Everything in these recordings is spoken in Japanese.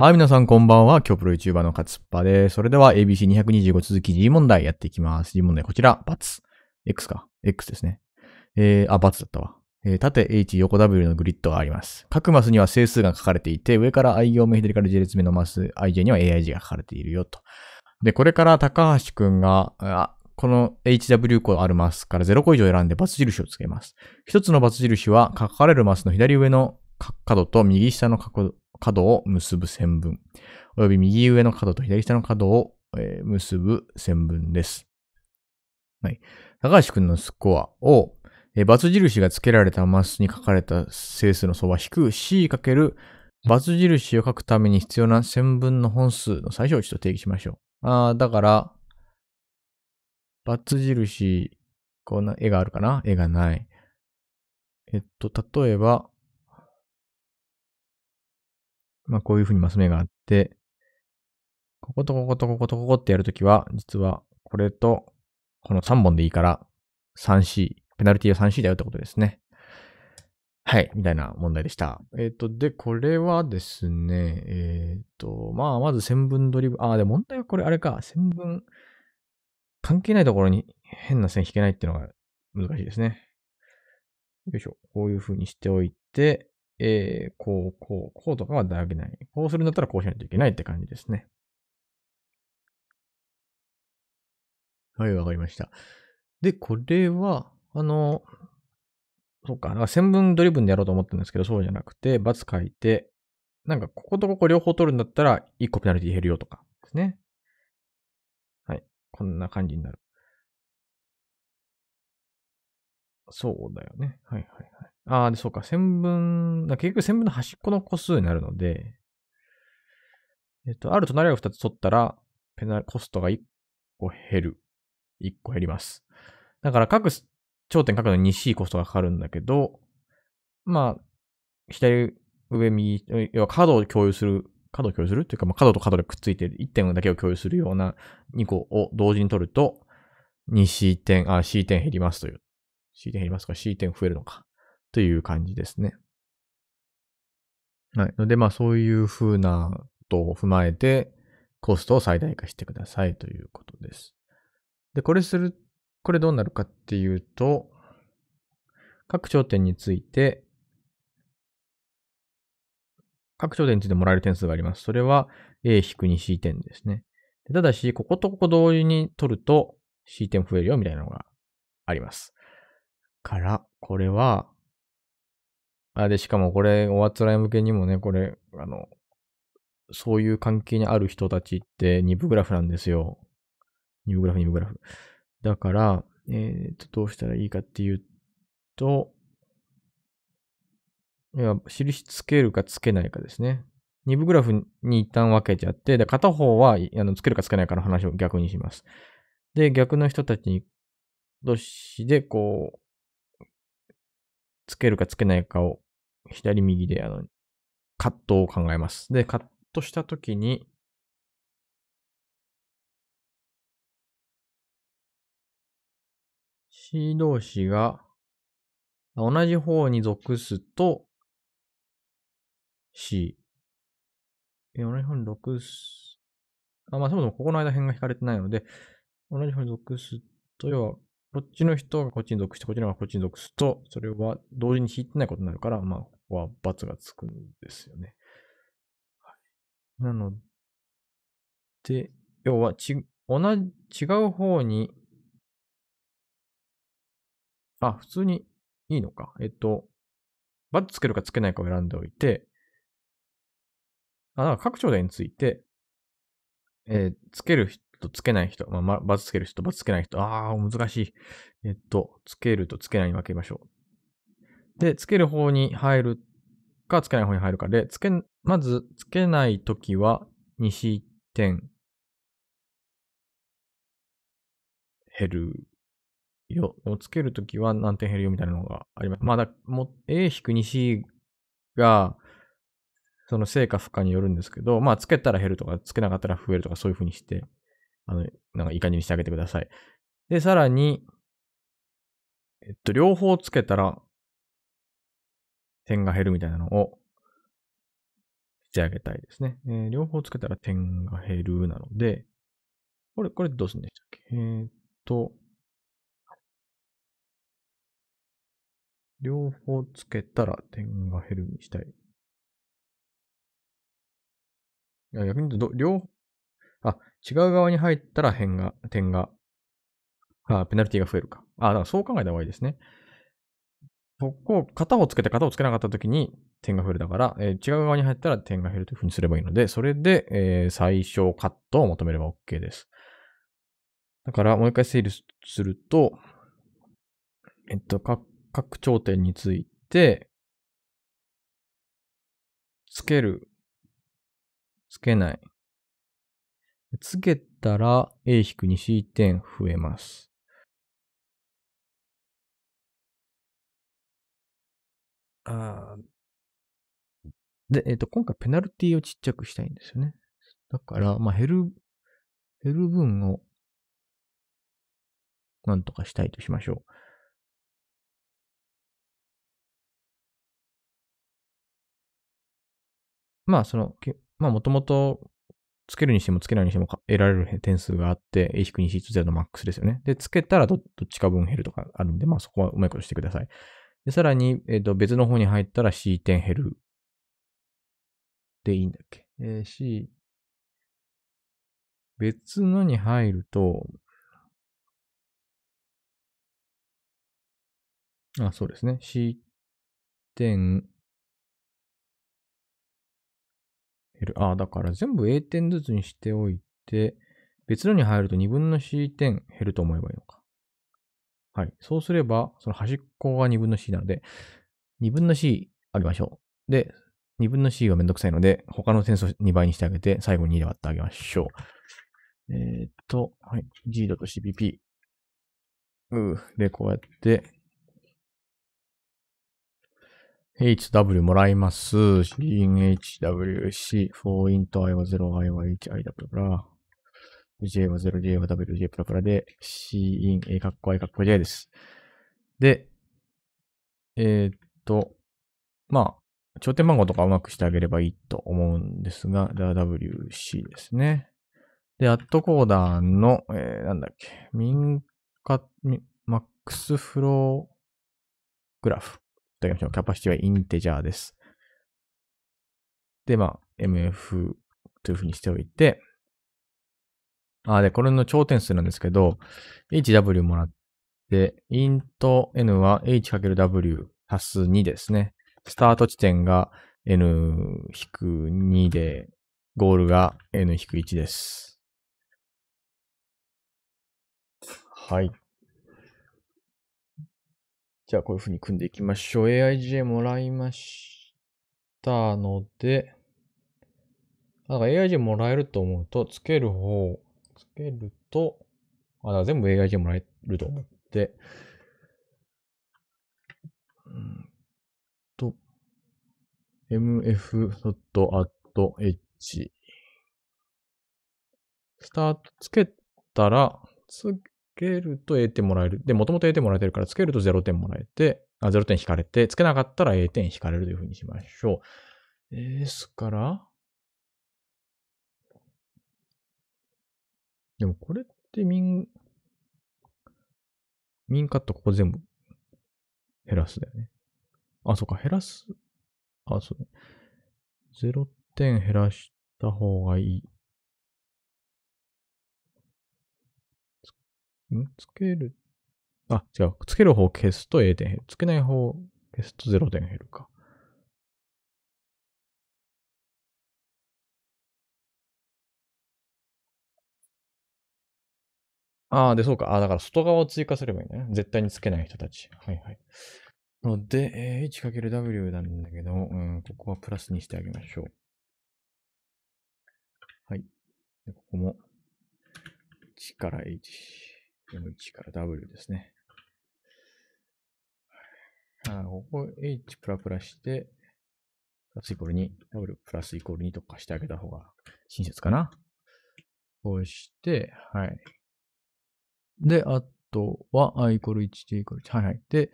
はい、皆さんこんばんは。今日プロ YouTuber の勝っぱです。それでは ABC225 続き G 問題やっていきます。G 問題こちら、×。X か。X ですね。えー、あ、×だったわ。えー、縦 H 横 W のグリッドがあります。各マスには整数が書かれていて、上から I 行目、左から J 列目のマス、IJ には a i g が書かれているよと。で、これから高橋くんが、あこの HW 個あるマスから0個以上選んで×印をつけます。一つの×印は書かれるマスの左上の角と右下の角角を結ぶ線分、および右上の角と左下の角を、えー、結ぶ線分です。はい。高橋くんのスコアを、えー、×印が付けられたマスに書かれた整数の素は引く c かける×印を書くために必要な線分の本数の最小値と定義しましょう。あー、だから、×印、こんな絵があるかな絵がない。えっと、例えば、まあこういうふうにマス目があって、こことこことこことここってやるときは、実はこれとこの3本でいいから 3C、ペナルティは 3C だよってことですね。はい、みたいな問題でした。えっ、ー、と、で、これはですね、えっ、ー、と、まあ、まず線分ドリブ、あ、あ、で、問題はこれあれか、線分、関係ないところに変な線引けないっていうのが難しいですね。よいしょ。こういう風にしておいて、えー、こう、こう、こうとかはできない。こうするんだったらこうしないといけないって感じですね。はい、わかりました。で、これは、あの、そうか、か線分ドリブンでやろうと思ったんですけど、そうじゃなくて、バツ書いて、なんか、こことここ両方取るんだったら、1個ペナルティ減るよとかですね。はい。こんな感じになる。そうだよね。はいはいはい。ああ、で、そうか、線分、結局線分の端っこの個数になるので、えっと、ある隣を2つ取ったら、ペナ、コストが1個減る。1個減ります。だから各、頂点書くのに 2C コストがかかるんだけど、まあ、左上右、要は角を共有する、角を共有するっていうか、まあ、角と角でくっついてる1点だけを共有するような2個を同時に取ると、2C 点、あ、C 点減りますという。C 点減りますか ?C 点増えるのか。という感じですね。はい。ので、まあそういう風なことを踏まえて、コストを最大化してくださいということです。で、これする、これどうなるかっていうと、各頂点について、各頂点についてもらえる点数があります。それは A-2C 点ですね。ただし、こことここ同時に取ると C 点増えるよみたいなのがあります。から、これはあしかもこれ、おあつらい向けにもね、これ、あの、そういう関係にある人たちって2部グラフなんですよ。2部グラフ、2部グラフ。だから、えっ、と、どうしたらいいかっていうと、いや、印つけるかつけないかですね。2部グラフに一旦分けちゃって、で片方はあのつけるかつけないかの話を逆にします。で、逆の人たち同士で、こう、つけるかつけないかを左右であの、カットを考えます。で、カットしたときに、C 同士が同じ方に属すと C。同じ方に属す。あ、まあそもそもここの間辺が引かれてないので、同じ方に属すと、要はこっちの人がこっちに属して、こっちの人がこっちに属すと、それは同時に引いてないことになるから、まあ、ここは罰がつくんですよね。はい、なので、要はち、同じ、違う方に、あ、普通にいいのか。えっと、バツつけるかつけないかを選んでおいて、あ、だから各張点について、えー、つけると、つけない人、まあ、ま、バツつける人とバツつけない人、ああ、難しい。えっと、つけるとつけないに分けましょう。で、つける方に入るか、つけない方に入るかで、つけ、まず、つけないときは、西点、減るよ。でも、つけるときは何点減るよみたいなのがあります。まだ、も、A-2C が、その成果負荷によるんですけど、まあ、つけたら減るとか、つけなかったら増えるとか、そういうふうにして、あの、なんかいい感じにしてあげてください。で、さらに、えっと、両方つけたら、点が減るみたいなのをしてあげたいですね。えー、両方つけたら点が減るなので、これ、これどうするんでしたっけえー、っと、両方つけたら点が減るにしたい。いや逆に言うと、両あ、違う側に入ったら変が、点が、あ、ペナルティが増えるか。あ、だからそう考えた方がいいですね。ここ、型をつけて型をつけなかった時に点が増えるだから、えー、違う側に入ったら点が減るというふうにすればいいので、それで、えー、最小カットを求めれば OK です。だから、もう一回整理すると、えっと、各、各頂点について、つける、つけない、つけたら A-2C 点増えます。あで、えっ、ー、と、今回ペナルティをちっちゃくしたいんですよね。だから、まあ、減る、減る分を、なんとかしたいとしましょう。まあ、その、まあ、もともとつけるにしてもつけないにしても得られる点数があって、A-2C0 のマックスですよね。で、つけたらどっちか分減るとかあるんで、まあそこはうまいことしてください。で、さらに、えっ、ー、と、別の方に入ったら C 点減る。でいいんだっけ。えー、C、別のに入ると、あ、そうですね。C 点 L、あ、だから全部 A 点ずつにしておいて、別のに入ると2分の C 点減ると思えばいいのか。はい。そうすれば、その端っこが2分の C なので、2分の C あげましょう。で、2分の C はめんどくさいので、他の点数を2倍にしてあげて、最後に2で割ってあげましょう。えー、っと、はい。G だと CPP。うで、こうやって、HW もらいます。CNHWC、4イント I は0、I は H、I だプラプラ。J は 0J は WJ プラプラで C i n A カッコ I カッコ J です。で、えー、っと、まあ、頂点番号とかうまくしてあげればいいと思うんですが、WC ですね。で、アットコーダーの、えー、なんだっけ、民家、マックスフローグラフ。だきましょう。キャパシティはインテジャーです。で、まあ、MF というふうにしておいて、あ、で、これの頂点数なんですけど、hw もらって、int n は h×w 足す2ですね。スタート地点が n-2 で、ゴールが n-1 です。はい。じゃあこういうふうに組んでいきましょう。AIGA もらいましたので、なんか AIG もらえると思うと、つける方、つけると、あ、だ全部 AIG もらえると思って、うんと、mf.at h スタートつけたら、つけると A 点もらえる。で、もともと A 点もらえてるから、つけると0点もらえて、あ0点引かれて、つけなかったら A 点引かれるというふうにしましょう。ですから、でもこれってミンカットここ全部減らすだよね。あ、そうか、減らす。あ、そうね。0点減らした方がいい。んつける。あ、違う。つける方消すと A 点減る。つけない方消すと0点減るか。ああ、で、そうか。あだから外側を追加すればいいんだね。絶対につけない人たち。はいはい。ので、え× w なんだけど、うん、ここはプラスにしてあげましょう。はい。でここも、1から H。M1 から W ですね。い、ここ H プラプラして、プラスイコール2、W プラスイコール2とかしてあげた方が親切かな。こうして、はい。で、あとは、i イコール1、t イコール1。はいはい。で、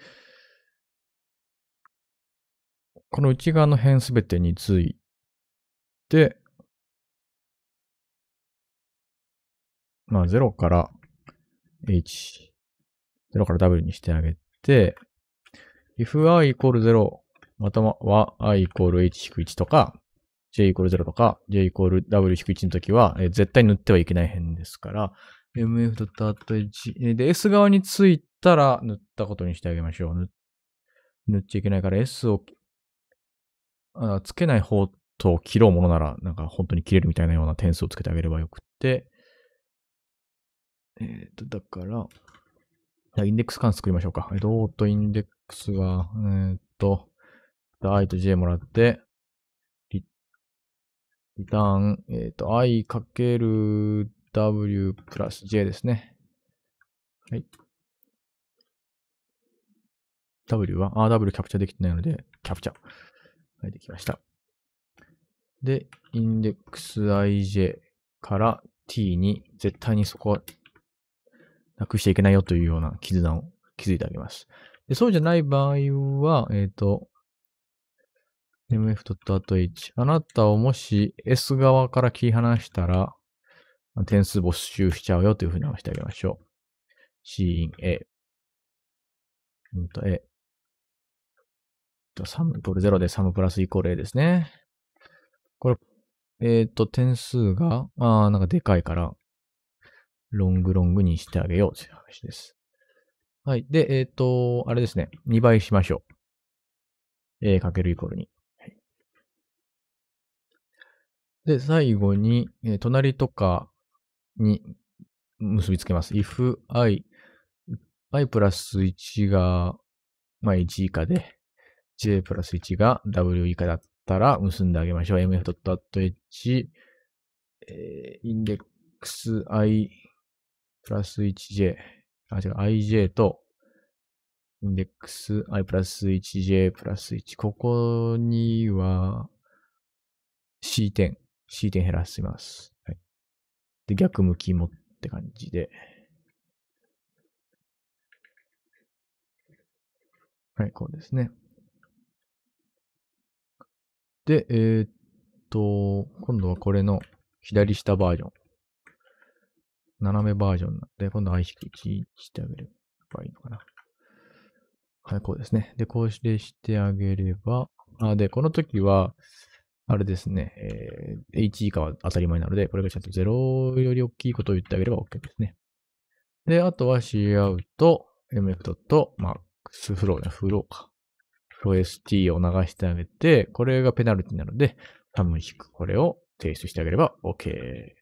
この内側の辺すべてについて、まあ0から h、0から w にしてあげて、if i イコール0、または i イコール h-1 とか、j イコール0とか、j イコール w-1 の時は、え絶対塗ってはいけない辺ですから、mf.h、で、s 側についたら塗ったことにしてあげましょう。塗っちゃいけないから s をあつけない方と切ろうものなら、なんか本当に切れるみたいなような点数をつけてあげればよくって、えっ、ー、と、だから、じゃインデックス数作りましょうか。えっ、ー、と、オートインデックスは、えっ、ー、と、i と j もらって、リリターン、えっ、と、i かける w プラス j ですね。はい。w は、あ、w キャプチャできてないので、キャプチャ。はい、できました。で、インデックス ij から t に、絶対にそこはなくしていけないよというような絆をづいてあげます。でそうじゃない場合は、えっ、ー、と、mf.h。あなたをもし S 側から切り離したら、点数没収しちゃうよというふうにしてあげましょう。c in A。うんと A。サム、これ0でサムプラスイコール A ですね。これ、えっ、ー、と、点数が、ああ、なんかでかいから、ロングロングにしてあげようという話です。はい。で、えっ、ー、と、あれですね。2倍しましょう。a かけるイコールに。で、最後に、えー、隣とかに結びつけます。if i, i プラス1が、まあ、1以下で、j プラス1が w 以下だったら結んであげましょう。mf.h、えー、インデックス i プラス 1j、あ、違う、ij と、インデックス i プラス 1j プラス1。ここには c 点、c 点減らします。はい。で、逆向きもって感じで。はい、こうですね。で、えー、っと、今度はこれの左下バージョン。斜めバージョンなんで、今度は I 式1してあげればいいのかな。はい、こうですね。で、こうしてあげれば、あで、この時は、あれですね、えー、H 以下は当たり前なので、これがちゃんと0より大きいことを言ってあげれば OK ですね。で、あとは cout mf.max フローね、フローか。フロー st を流してあげて、これがペナルティなので、多分引くこれを提出してあげれば OK。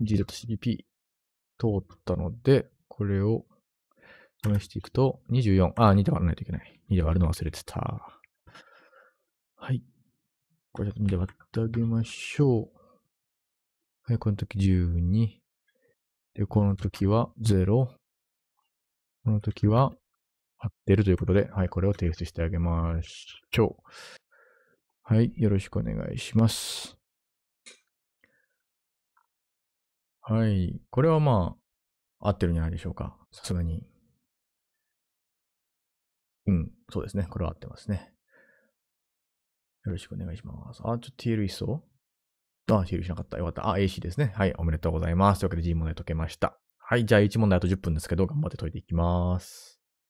g.cpp 通ったので、これを試していくと、24、あ、2で割らないといけない。2で割るの忘れてた。はい。これちょっと2で割ってあげましょう。はい、この時12。で、この時は0。この時は合ってるということで、はい、これを提出してあげましょう。はい、よろしくお願いします。はい。これはまあ、合ってるんじゃないでしょうか。さすがに。うん、そうですね。これは合ってますね。よろしくお願いします。あ、ちょっと TL いそうあ、TL しなかった。よかった。あ、AC ですね。はい、おめでとうございます。というわけで G 問題解けました。はい、じゃあ1問題あと10分ですけど、頑張って解いていきます。